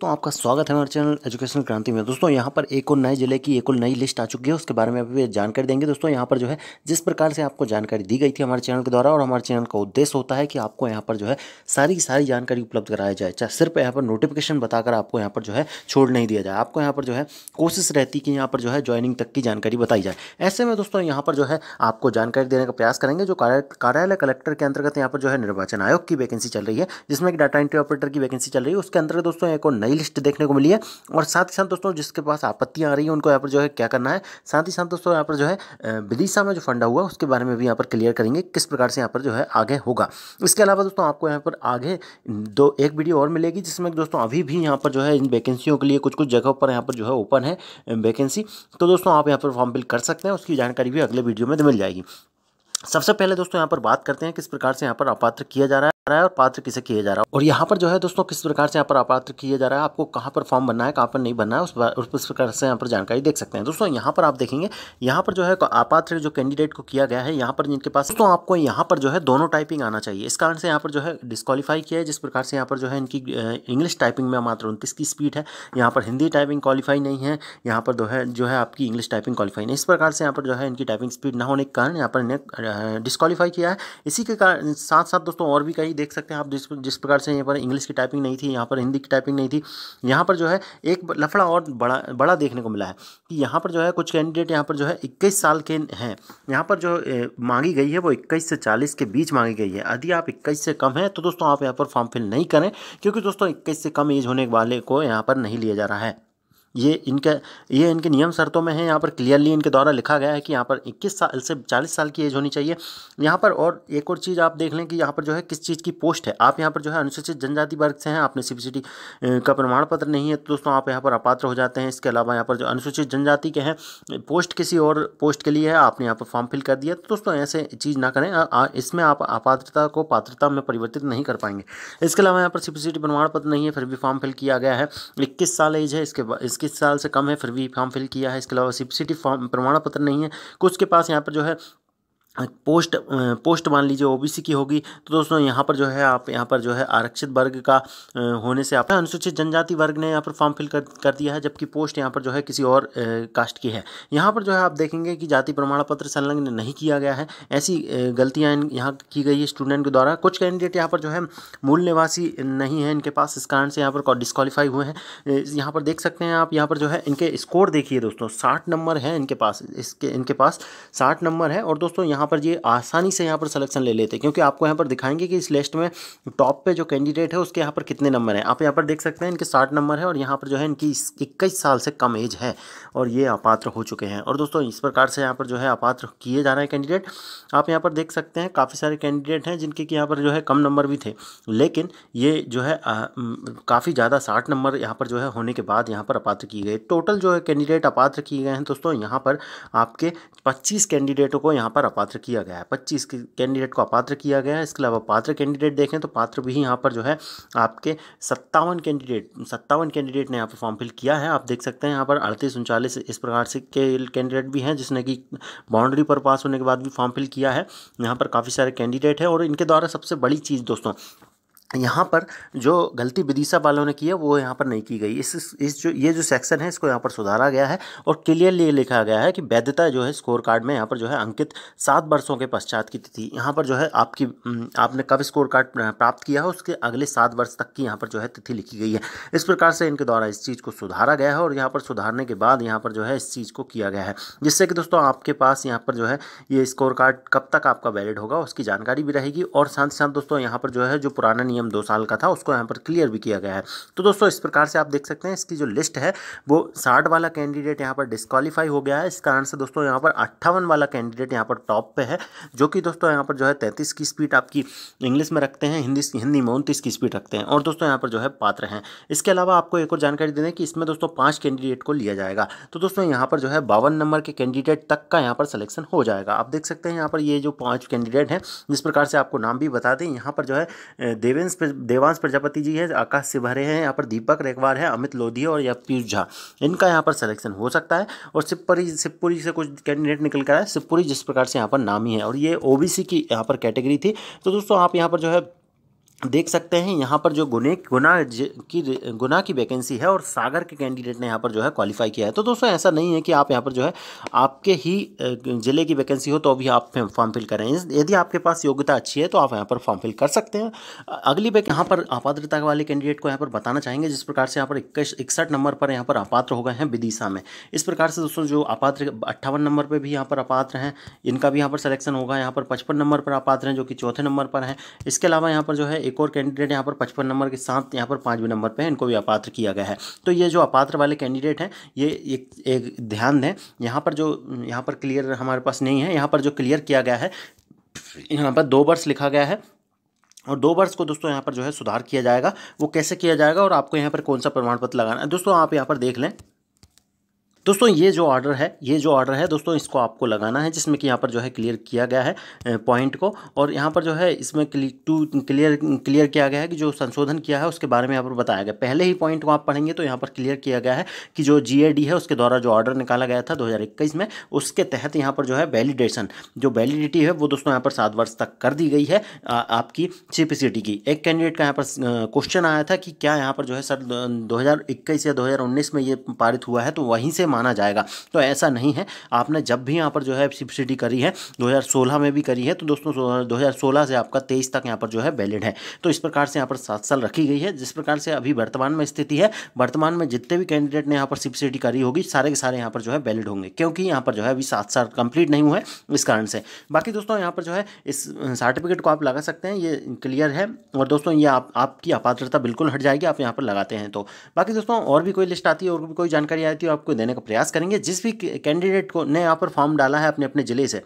तो आपका स्वागत है हमारे चैनल एजुकेशनल क्रांति में दोस्तों यहाँ पर एक और नए ज़िले की एक और नई लिस्ट आ चुकी है उसके बारे में अभी जानकारी देंगे दोस्तों यहाँ पर जो है जिस प्रकार से आपको जानकारी दी गई थी हमारे चैनल के द्वारा और हमारे चैनल का उद्देश्य होता है कि आपको यहाँ पर जो है सारी की सारी जानकारी उपलब्ध कराया जाए चाहे सिर्फ यहाँ पर नोटिफिकेशन बताकर आपको यहाँ पर जो है छोड़ नहीं दिया जाए आपको यहाँ पर जो है कोशिश रहती कि यहाँ पर जो है ज्वाइनिंग तक की जानकारी बताई जाए ऐसे में दोस्तों यहाँ पर जो है आपको जानकारी देने का प्रयास करेंगे जो कार्यालय कलेक्टर के अंतर्गत यहाँ पर जो है निर्वाचन आयोग की वैकेंसी चल रही है जिसमें एक डाटा एंट्री ऑपरेटर की वैकेंसी चल रही है उसके अंतर्गत दोस्तों एक और नई लिस्ट देखने को मिली है और साथ ही साथ दोस्तों जिसके पास आपत्तियाँ आ रही हैं उनको यहाँ पर जो है क्या करना है साथ ही साथ दोस्तों यहाँ पर जो है विदिशा में जो फंडा हुआ उसके बारे में भी यहाँ पर क्लियर करेंगे किस प्रकार से यहाँ पर जो है आगे होगा इसके अलावा दोस्तों आपको यहाँ पर आगे दो एक वीडियो और मिलेगी जिसमें दोस्तों अभी भी यहाँ पर जो है इन वैकेंसियों के लिए कुछ कुछ जगहों पर यहाँ पर जो है ओपन है वैकेंसी तो दोस्तों आप यहाँ पर फॉर्म फिल कर सकते हैं उसकी जानकारी भी अगले वीडियो में मिल जाएगी सबसे पहले दोस्तों यहाँ पर बात करते हैं किस प्रकार से यहाँ पर अपात्र किया जा रहा है रहा है और पात्र किसे किया जा रहा है और यहाँ पर जो है दोस्तों किस प्रकार से यहाँ पर अपात्र किया जा रहा है आपको कहाँ पर फॉर्म बनना है कहाँ पर नहीं बनना है उस उस प्रकार से यहाँ पर जानकारी देख सकते हैं दोस्तों यहाँ पर आप देखेंगे यहाँ पर जो है अपात्र जो कैंडिडेट को किया गया है यहाँ पर जिनके पास तो आपको यहाँ पर जो है दोनों टाइपिंग आना चाहिए इस कारण से यहाँ पर जो है डिस्कालीफाई किया है जिस प्रकार से यहाँ पर जो है इनकी इंग्लिश टाइपिंग में मात्र उनतीस की स्पीड है यहाँ पर हिंदी टाइपिंग क्वालिफाई नहीं है यहाँ पर जो है जो है आपकी इंग्लिश टाइपिंग क्वालिफाई नहीं इस प्रकार से यहाँ पर जो है इनकी टाइपिंग स्पीड ना होने के कारण यहाँ पर इन्हें डिस्कालीफाई किया है इसी के कारण साथ साथ दोस्तों और भी कई देख सकते हैं आप जिस जिस प्रकार से यहाँ पर इंग्लिश की टाइपिंग नहीं थी यहाँ पर हिंदी की टाइपिंग नहीं थी यहाँ पर जो है एक लफड़ा और बड़ा बड़ा देखने को मिला है कि यहाँ पर जो है कुछ कैंडिडेट यहाँ पर जो है इक्कीस साल के हैं यहाँ पर जो मांगी गई है वो इक्कीस से चालीस के बीच मांगी गई है यदि आप इक्कीस से कम हैं तो दोस्तों आप यहाँ पर फॉर्म फिल नहीं करें क्योंकि दोस्तों इक्कीस से कम एज होने वाले को यहाँ पर नहीं लिया जा रहा है ये इनके ये इनके नियम शर्तों में है यहाँ पर क्लियरली इनके द्वारा लिखा गया है कि यहाँ पर 21 साल से 40 साल की एज होनी चाहिए यहाँ पर और एक और चीज़ आप देख लें कि यहाँ पर जो है किस चीज़ की पोस्ट है आप यहाँ पर जो है अनुसूचित जनजाति वर्ग से हैं आपने सी का प्रमाण पत्र नहीं है तो दोस्तों आप यहाँ पर अपात्र हो जाते हैं इसके अलावा यहाँ पर जो अनुसूचित जनजाति के हैं पोस्ट किसी और पोस्ट के लिए है आपने यहाँ पर फॉर्म फिल कर दिया तो दोस्तों ऐसे चीज़ ना करें इसमें आप अपात्रता को पात्रता में परिवर्तित नहीं कर पाएंगे इसके अलावा यहाँ पर सी प्रमाण पत्र नहीं है फिर भी फॉर्म फिल किया गया है इक्कीस साल एज है इसके इस इक्कीस साल से कम है फिर भी फॉर्म फिल किया है इसके अलावा सिप सिटी फॉर्म प्रमाण पत्र नहीं है कुछ के पास यहाँ पर जो है पोस्ट पोस्ट मान लीजिए ओबीसी की होगी तो दोस्तों यहाँ पर जो है आप यहाँ पर जो है आरक्षित वर्ग का होने से आप अनुसूचित जनजाति वर्ग ने यहाँ पर फॉर्म फिल कर कर दिया है जबकि पोस्ट यहाँ पर जो है किसी और कास्ट की है यहाँ पर जो है आप देखेंगे कि जाति प्रमाण पत्र संलग्न नहीं किया गया है ऐसी गलतियाँ यहाँ की गई है स्टूडेंट के द्वारा कुछ कैंडिडेट यहाँ पर जो है मूल निवासी नहीं है इनके पास इस कारण से यहाँ पर डिस्कालीफाई हुए हैं यहाँ पर देख सकते हैं आप यहाँ पर जो है इनके स्कोर देखिए दोस्तों साठ नंबर है इनके पास इसके इनके पास साठ नंबर है और दोस्तों यहाँ पर ये आसानी से यहाँ पर सलेक्शन ले लेते हैं क्योंकि आपको यहाँ पर दिखाएंगे कि इस लिस्ट में टॉप पे जो कैंडिडेट है उसके यहाँ पर कितने नंबर हैं आप यहाँ पर देख सकते हैं इनके साठ नंबर है और यहाँ पर जो है इनकी इक्कीस साल से कम एज है और ये अपात्र हो चुके हैं और दोस्तों इस प्रकार से यहाँ पर जो है अपात्र किए जा रहे हैं कैंडिडेट आप यहाँ पर देख सकते हैं काफ़ी सारे कैंडिडेट हैं जिनके कि यहाँ पर जो है कम नंबर भी थे लेकिन ये जो है काफ़ी ज़्यादा साठ नंबर यहाँ पर जो है होने के बाद यहाँ पर अपात्र किए गए टोटल जो है कैंडिडेट अपात्र किए गए हैं दोस्तों यहाँ पर आपके पच्चीस कैंडिडेटों को यहाँ पर अपात्र अपात्र किया गया है पच्चीस कैंडिडेट को अपात्र किया गया है इसके अलावा पात्र कैंडिडेट देखें तो पात्र भी यहाँ पर जो है आपके सत्तावन कैंडिडेट सत्तावन कैंडिडेट ने यहाँ पर फॉर्म फिल किया है आप देख सकते हैं यहाँ पर अड़तीस उनचालीस इस प्रकार से के कैंडिडेट भी हैं जिसने कि बाउंड्री पर पास होने के बाद भी फॉर्म फिल किया है यहाँ पर काफ़ी सारे कैंडिडेट हैं और इनके द्वारा सबसे बड़ी चीज़ दोस्तों यहाँ पर जो गलती विदिशा वालों ने की है वो यहाँ पर नहीं की गई इस इस जो ये जो सेक्शन है इसको यहाँ पर सुधारा गया है और क्लियरली लिखा गया है कि वैधता जो है स्कोर कार्ड में यहाँ पर जो है अंकित सात वर्षों के पश्चात की तिथि यहाँ पर जो है आपकी आपने कब स्कोर कार्ड प्राप्त किया है उसके अगले सात वर्ष तक की यहाँ पर जो है तिथि लिखी गई है इस प्रकार से इनके द्वारा इस चीज़ को सुधारा गया है और यहाँ पर सुधारने के बाद यहाँ पर जो है इस चीज़ को किया गया है जिससे कि दोस्तों आपके पास यहाँ पर जो है ये स्कोर कार्ड कब तक आपका वैलिड होगा उसकी जानकारी भी रहेगी और साथ ही साथ दोस्तों यहाँ पर जो है जो पुराना नियम नियम दो साल का था उसको यहाँ पर क्लियर भी किया गया है तो दोस्तों इस प्रकार से आप देख सकते हैं इसकी जो लिस्ट है वो साठ वाला कैंडिडेट यहाँ पर डिस्कालीफाई हो गया है इस कारण से दोस्तों यहाँ पर अट्ठावन वाला कैंडिडेट यहाँ पर टॉप पर है जो कि दोस्तों यहाँ पर जो है तैंतीस की स्पीड आपकी इंग्लिश में रखते हैं हिंदी हिंदी में उनतीस की स्पीड रखते हैं और दोस्तों यहाँ पर जो है पात्र हैं इसके अलावा आपको एक और जानकारी देने कि इसमें दोस्तों पाँच कैंडिडेट को लिया जाएगा तो दोस्तों यहाँ पर जो है बावन नंबर के कैंडिडेट तक का यहाँ पर सिलेक्शन हो जाएगा आप देख सकते हैं यहाँ पर ये जो पांच कैंडिडेट हैं जिस प्रकार से आपको नाम भी बता दें यहाँ पर जो है देवेंद्र देवेंस देवांश प्रजापति जी है आकाश सिवहरे हैं यहाँ पर दीपक रेखवार है अमित लोधी और या पीयूष झा इनका यहाँ पर सिलेक्शन हो सकता है और शिवपुरी शिवपुरी से कुछ कैंडिडेट निकल कर आए शिवपुरी जिस प्रकार से यहाँ पर नामी है और ये ओबीसी की यहाँ पर कैटेगरी थी तो दोस्तों आप यहाँ पर जो है देख सकते हैं यहाँ पर जो गुने गुना की गुना की वैकेंसी है और सागर के कैंडिडेट ने यहाँ पर जो है क्वालिफाई किया है तो दोस्तों ऐसा नहीं है कि आप यहाँ पर जो है आपके ही ज़िले की वैकेंसी हो तो अभी आप फॉर्म फिल करें यदि आपके पास योग्यता अच्छी है तो आप यहाँ पर फॉर्म फिल कर सकते हैं अगली बैक यहाँ पर आपात्रता वाले कैंडिडेट को यहाँ पर बताना चाहेंगे जिस प्रकार से यहाँ पर इक्कीस इकसठ नंबर पर यहाँ पर अपात्र हो गए हैं विदिशा में इस प्रकार से दोस्तों जो अपात्र अट्ठावन नंबर पर भी यहाँ पर अपात्र हैं इनका भी यहाँ पर सलेक्शन होगा यहाँ पर पचपन नंबर पर अपात्र हैं जो कि चौथे नंबर पर हैं इसके अलावा यहाँ पर जो है एक और कैंडिडेट यहाँ पर पचपन नंबर के साथ यहाँ पर पाँचवें नंबर पर है इनको भी अपात्र किया गया है तो ये जो अपात्र वाले कैंडिडेट हैं ये एक, एक ध्यान दें यहाँ पर जो यहाँ पर क्लियर हमारे पास नहीं है यहाँ पर जो क्लियर किया गया है यहाँ पर दो वर्ष लिखा गया है और दो वर्ष को दोस्तों यहाँ पर जो है सुधार किया जाएगा वो कैसे किया जाएगा और आपको यहाँ पर कौन सा प्रमाण पत्र लगाना है दोस्तों आप यहाँ पर देख लें दोस्तों ये जो ऑर्डर है ये जो ऑर्डर है दोस्तों इसको आपको लगाना है जिसमें कि यहाँ पर जो है क्लियर किया गया है पॉइंट को और यहाँ पर जो है इसमें टू क्लियर क्लियर किया गया है कि जो संशोधन किया है उसके बारे में यहाँ पर बताया गया पहले ही पॉइंट को आप पढ़ेंगे तो यहाँ पर क्लियर किया गया है कि जो जी है उसके द्वारा जो ऑर्डर निकाला गया था दो में उसके तहत यहाँ पर जो है वैलिडेशन जो वैलिडिटी है वो दोस्तों यहाँ पर सात वर्ष तक कर दी गई है आपकी सी की एक कैंडिडेट का यहाँ पर क्वेश्चन आया था कि क्या यहाँ पर जो है सर दो या दो में ये पारित हुआ है तो वहीं से माना जाएगा तो ऐसा नहीं है आपने जब भी यहाँ पर जो है सब्सिडी करी है 2016 में भी करी है तो दोस्तों 2016 से आपका 23 तक यहाँ पर जो है वैलिड है तो इस प्रकार से यहाँ पर सात साल रखी गई है जिस प्रकार से अभी वर्तमान में स्थिति है वर्तमान में जितने भी कैंडिडेट ने यहाँ पर सब्सिडी करी होगी सारे के सारे यहाँ पर जो है वैलिड होंगे क्योंकि यहाँ पर जो है अभी सात साल कंप्लीट नहीं हुआ है इस कारण से बाकी दोस्तों यहाँ पर जो है इस सर्टिफिकेट को आप लगा सकते हैं ये क्लियर है और दोस्तों ये आप आपकी अपात्रता बिल्कुल हट जाएगी आप यहाँ पर लगाते हैं तो बाकी दोस्तों और भी कोई लिस्ट आती है और भी कोई जानकारी आती है आपको देने का प्रयास करेंगे जिस भी कैंडिडेट को ने यहाँ पर फॉर्म डाला है अपने अपने ज़िले से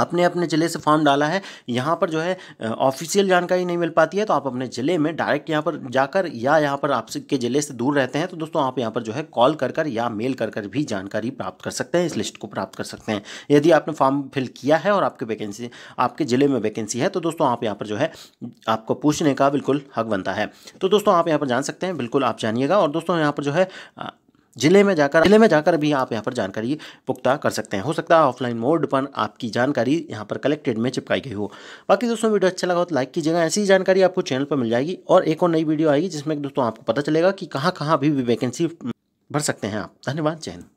अपने अपने ज़िले से फॉर्म डाला है यहाँ पर जो है ऑफिशियल जानकारी नहीं मिल पाती है तो आप अपने ज़िले में डायरेक्ट यहाँ पर जाकर या यहाँ पर आपके ज़िले से दूर रहते हैं तो दोस्तों आप यहाँ पर जो है कॉल कर कर या मेल कर कर भी जानकारी प्राप्त कर सकते हैं इस लिस्ट को प्राप्त कर सकते हैं यदि आपने फॉर्म फिल किया है और आपके वैकेंसी आपके ज़िले में वैकेंसी है तो दोस्तों आप यहाँ पर जो है आपको पूछने का बिल्कुल हक बनता है तो दोस्तों आप यहाँ पर जान सकते हैं बिल्कुल आप जानिएगा और दोस्तों यहाँ पर जो है जिले में जाकर जिले में जाकर भी आप यहाँ पर जानकारी पुख्ता कर सकते हैं हो सकता है ऑफलाइन मोड पर आपकी जानकारी यहाँ पर कलेक्टेड में चिपकाई गई हो बाकी दोस्तों वीडियो अच्छा लगा हो तो लाइक कीजिएगा ऐसी ही जानकारी आपको चैनल पर मिल जाएगी और एक और नई वीडियो आएगी जिसमें दोस्तों आपको पता चलेगा कि कहाँ कहाँ भी वैकेंसी भर सकते हैं आप धन्यवाद जैन